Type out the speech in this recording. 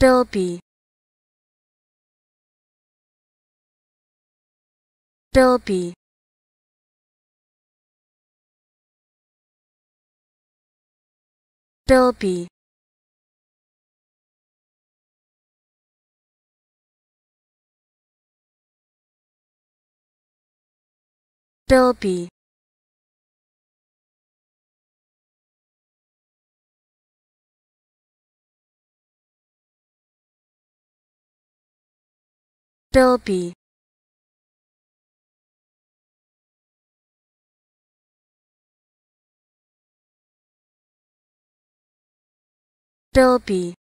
Bilby Bilby Bilby Bilby bilby bilby